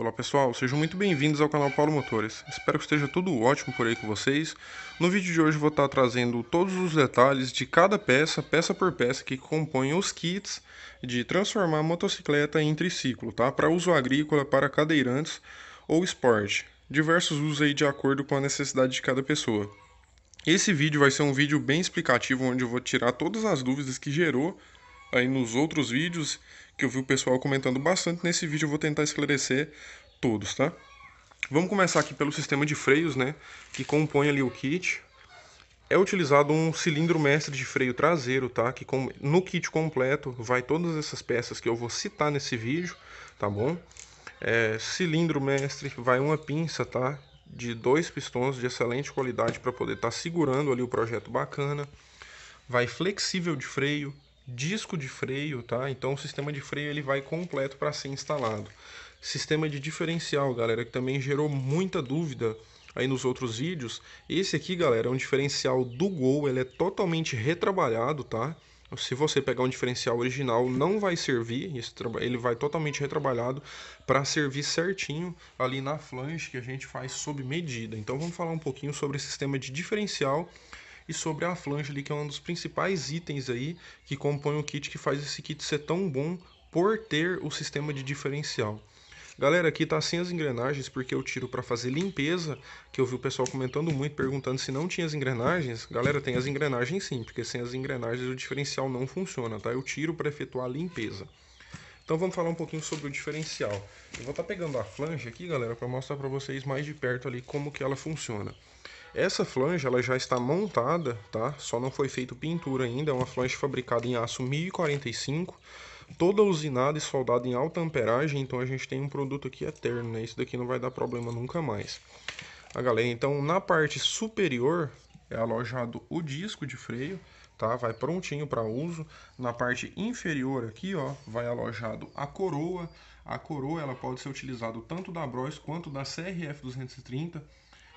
Olá pessoal, sejam muito bem-vindos ao canal Paulo Motores. Espero que esteja tudo ótimo por aí com vocês. No vídeo de hoje vou estar trazendo todos os detalhes de cada peça, peça por peça, que compõem os kits de transformar a motocicleta em triciclo, tá? Para uso agrícola, para cadeirantes ou esporte. Diversos usos aí de acordo com a necessidade de cada pessoa. Esse vídeo vai ser um vídeo bem explicativo, onde eu vou tirar todas as dúvidas que gerou aí nos outros vídeos que eu vi o pessoal comentando bastante nesse vídeo, eu vou tentar esclarecer todos, tá? Vamos começar aqui pelo sistema de freios, né, que compõe ali o kit. É utilizado um cilindro mestre de freio traseiro, tá? Que com... no kit completo vai todas essas peças que eu vou citar nesse vídeo, tá bom? É, cilindro mestre, vai uma pinça, tá? De dois pistões de excelente qualidade para poder estar tá segurando ali o projeto bacana. Vai flexível de freio, disco de freio, tá? Então o sistema de freio ele vai completo para ser instalado. Sistema de diferencial, galera, que também gerou muita dúvida aí nos outros vídeos. Esse aqui, galera, é um diferencial do Gol, ele é totalmente retrabalhado, tá? Se você pegar um diferencial original, não vai servir, ele vai totalmente retrabalhado para servir certinho ali na flange que a gente faz sob medida. Então vamos falar um pouquinho sobre o sistema de diferencial e sobre a flange ali, que é um dos principais itens aí que compõe o kit, que faz esse kit ser tão bom por ter o sistema de diferencial. Galera, aqui tá sem as engrenagens porque eu tiro para fazer limpeza, que eu vi o pessoal comentando muito, perguntando se não tinha as engrenagens. Galera, tem as engrenagens sim, porque sem as engrenagens o diferencial não funciona, tá? Eu tiro para efetuar a limpeza. Então vamos falar um pouquinho sobre o diferencial. Eu vou estar tá pegando a flange aqui, galera, para mostrar para vocês mais de perto ali como que ela funciona. Essa flange ela já está montada, tá? Só não foi feito pintura ainda, é uma flange fabricada em aço 1045, toda usinada e soldada em alta amperagem, então a gente tem um produto aqui eterno, é né? Isso daqui não vai dar problema nunca mais. A ah, galera, então na parte superior é alojado o disco de freio, tá? Vai prontinho para uso. Na parte inferior aqui, ó, vai alojado a coroa. A coroa ela pode ser utilizada tanto da Bros quanto da CRF 230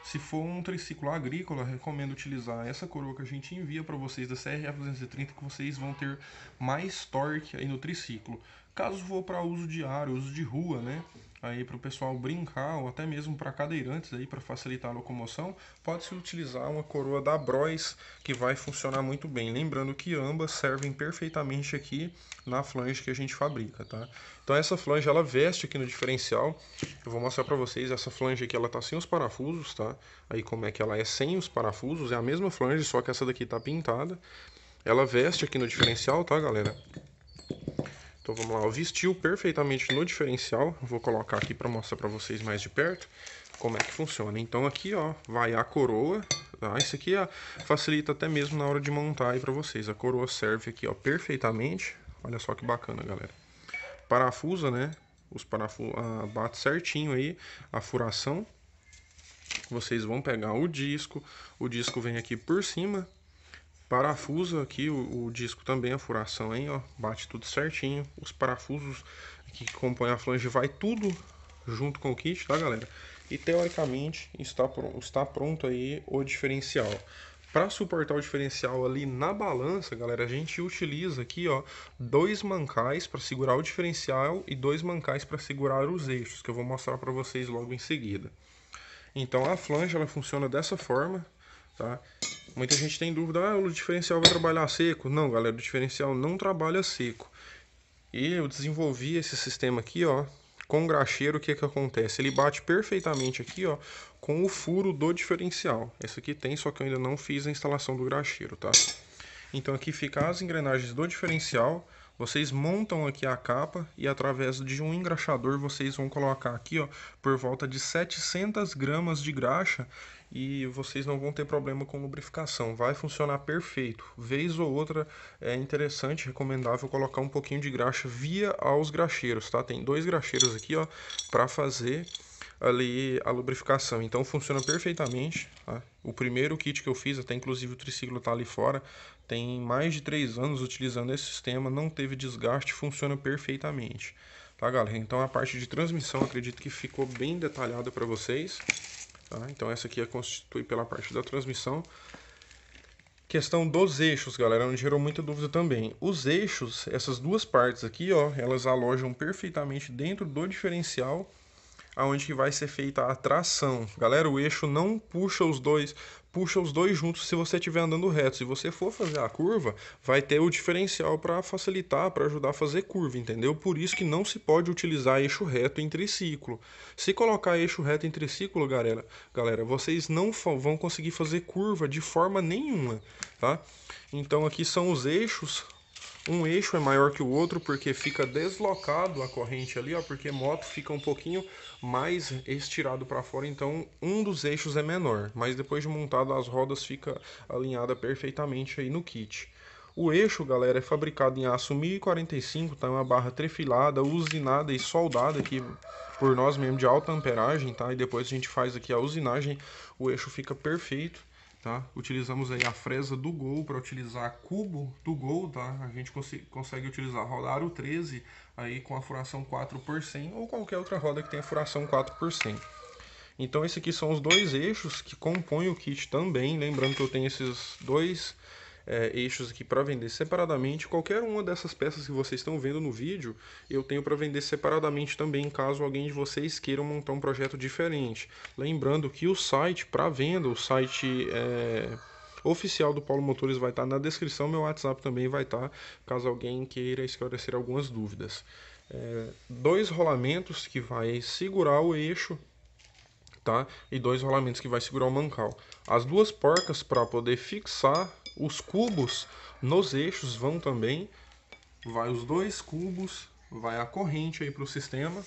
se for um triciclo agrícola, recomendo utilizar essa coroa que a gente envia para vocês da CRF 230, que vocês vão ter mais torque aí no triciclo. Caso for para uso diário, uso de rua, né? Aí para o pessoal brincar ou até mesmo para cadeirantes aí para facilitar a locomoção, pode-se utilizar uma coroa da Bros que vai funcionar muito bem. Lembrando que ambas servem perfeitamente aqui na flange que a gente fabrica, tá? Então essa flange ela veste aqui no diferencial. Eu vou mostrar para vocês essa flange aqui, ela tá sem os parafusos, tá? Aí como é que ela é sem os parafusos? É a mesma flange, só que essa daqui tá pintada. Ela veste aqui no diferencial, tá, galera? Então vamos lá, o vestiu perfeitamente no diferencial. Vou colocar aqui para mostrar para vocês mais de perto como é que funciona. Então aqui, ó, vai a coroa, tá? Isso aqui ó, facilita até mesmo na hora de montar aí para vocês. A coroa serve aqui, ó, perfeitamente. Olha só que bacana, galera. Parafusa, né? Os parafusos ah, bate certinho aí a furação. Vocês vão pegar o disco, o disco vem aqui por cima, parafuso aqui, o, o, disco também, a furação aí, ó, bate tudo certinho. Os parafusos que compõem a flange vai tudo junto com o kit, tá galera? E teoricamente está, pronto, está pronto aí o diferencial. Para suportar o diferencial ali na balança, galera, a gente utiliza aqui, ó, dois mancais para segurar o diferencial e dois mancais para segurar os eixos, que eu vou mostrar para vocês logo em seguida. Então a flange ela funciona dessa forma, tá? Muita gente tem dúvida, ah, o diferencial vai trabalhar seco. Não, galera, o diferencial não trabalha seco. E eu desenvolvi esse sistema aqui, ó, com graxeiro, o que que acontece? Ele bate perfeitamente aqui, ó, com o furo do diferencial. Esse aqui tem, só que eu ainda não fiz a instalação do graxeiro, tá? Então aqui fica as engrenagens do diferencial, vocês montam aqui a capa e através de um engraxador vocês vão colocar aqui ó, por volta de 700 gramas de graxa e vocês não vão ter problema com lubrificação, vai funcionar perfeito. Vez ou outra é interessante, recomendável colocar um pouquinho de graxa via aos graxeiros, tá? Tem dois graxeiros aqui ó para fazer ali a lubrificação. Então funciona perfeitamente. Tá? O primeiro kit que eu fiz, até inclusive o triciclo está ali fora, tem mais de três anos utilizando esse sistema, não teve desgaste, funciona perfeitamente. Tá, galera? Então a parte de transmissão acredito que ficou bem detalhada para vocês. Tá? Então essa aqui é constituída pela parte da transmissão. Questão dos eixos, galera, onde gerou muita dúvida também. Os eixos, essas duas partes aqui, ó, elas alojam perfeitamente dentro do diferencial aonde que vai ser feita a tração. Galera, o eixo não puxa os dois, puxa os dois juntos se você estiver andando reto. Se você for fazer a curva, vai ter o diferencial para facilitar, para ajudar a fazer curva, entendeu? Por isso que não se pode utilizar eixo reto em triciclo. Se colocar eixo reto em triciclo, galera, galera, vocês não vão conseguir fazer curva de forma nenhuma, tá? Então aqui são os eixos um eixo é maior que o outro porque fica deslocado a corrente ali, ó, porque moto fica um pouquinho mais estirado para fora, então um dos eixos é menor, mas depois de montado as rodas fica alinhada perfeitamente aí no kit. O eixo, galera, é fabricado em aço 1045, tá? É uma barra trefilada, usinada e soldada aqui por nós mesmo de alta amperagem, tá? E depois a gente faz aqui a usinagem, o eixo fica perfeito. Tá? Utilizamos aí a fresa do Gol para utilizar cubo do Gol, tá? A gente cons consegue utilizar roda aro 13 aí com a furação 4 por 100 ou qualquer outra roda que tenha furação 4 por 100. Então esses aqui são os dois eixos que compõem o kit também, lembrando que eu tenho esses dois é, eixos aqui para vender separadamente. Qualquer uma dessas peças que vocês estão vendo no vídeo, eu tenho para vender separadamente também, caso alguém de vocês queira montar um projeto diferente. Lembrando que o site para venda, o site... É oficial do Paulo Motores vai estar tá na descrição, meu WhatsApp também vai estar, tá, caso alguém queira esclarecer algumas dúvidas. É, dois rolamentos que vai segurar o eixo, tá? E dois rolamentos que vai segurar o mancal. As duas porcas para poder fixar os cubos nos eixos vão também, vai os dois cubos, vai a corrente aí para o sistema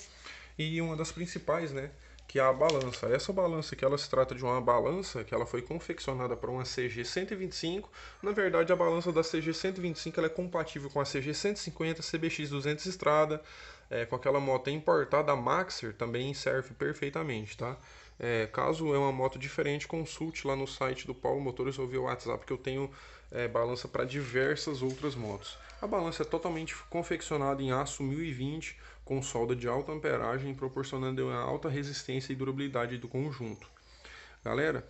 e uma das principais, né, que é a balança. Essa balança que ela se trata de uma balança que ela foi confeccionada para uma CG 125. Na verdade, a balança da CG 125 ela é compatível com a CG 150, CBX 200 Estrada, é, com aquela moto importada, a Maxer também serve perfeitamente, tá? É, caso é uma moto diferente, consulte lá no site do Paulo Motores ou via WhatsApp que eu tenho é, balança para diversas outras motos. A balança é totalmente confeccionada em aço 1020 com solda de alta amperagem, proporcionando uma alta resistência e durabilidade do conjunto. Galera,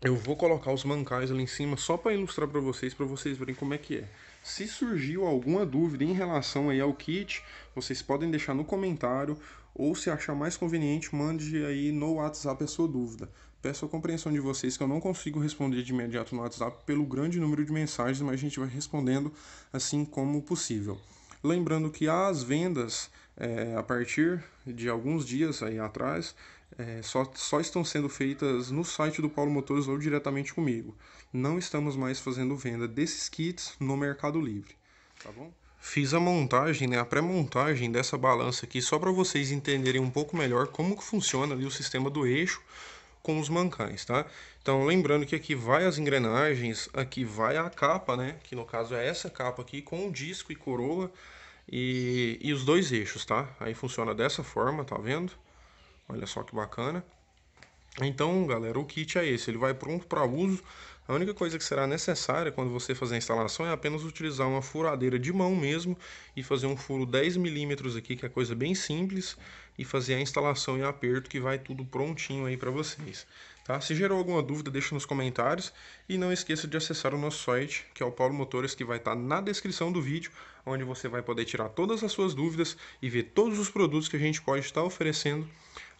eu vou colocar os mancais ali em cima só para ilustrar para vocês, para vocês verem como é que é. Se surgiu alguma dúvida em relação aí ao kit, vocês podem deixar no comentário ou se achar mais conveniente, mande aí no WhatsApp a sua dúvida. Peço a compreensão de vocês que eu não consigo responder de imediato no WhatsApp pelo grande número de mensagens, mas a gente vai respondendo assim como possível. Lembrando que as vendas, é, a partir de alguns dias aí atrás, é, só, só estão sendo feitas no site do Paulo Motores ou diretamente comigo. Não estamos mais fazendo venda desses kits no Mercado Livre. Tá bom? Fiz a montagem, né, a pré-montagem dessa balança aqui só para vocês entenderem um pouco melhor como que funciona ali o sistema do eixo com os mancais, tá? Então, lembrando que aqui vai as engrenagens, aqui vai a capa, né? Que no caso é essa capa aqui com o disco e coroa e, e os dois eixos, tá? Aí funciona dessa forma, tá vendo? Olha só que bacana. Então, galera, o kit é esse. Ele vai pronto para uso. A única coisa que será necessária quando você fazer a instalação é apenas utilizar uma furadeira de mão mesmo e fazer um furo 10 milímetros aqui, que é coisa bem simples, e fazer a instalação e aperto que vai tudo prontinho aí para vocês. Tá? Se gerou alguma dúvida, deixa nos comentários e não esqueça de acessar o nosso site, que é o Paulo Motores, que vai estar tá na descrição do vídeo, onde você vai poder tirar todas as suas dúvidas e ver todos os produtos que a gente pode estar tá oferecendo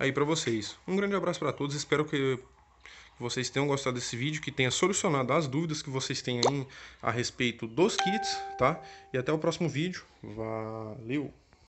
aí para vocês. Um grande abraço para todos, espero que vocês tenham gostado desse vídeo, que tenha solucionado as dúvidas que vocês têm a respeito dos kits, tá? E até o próximo vídeo. Valeu!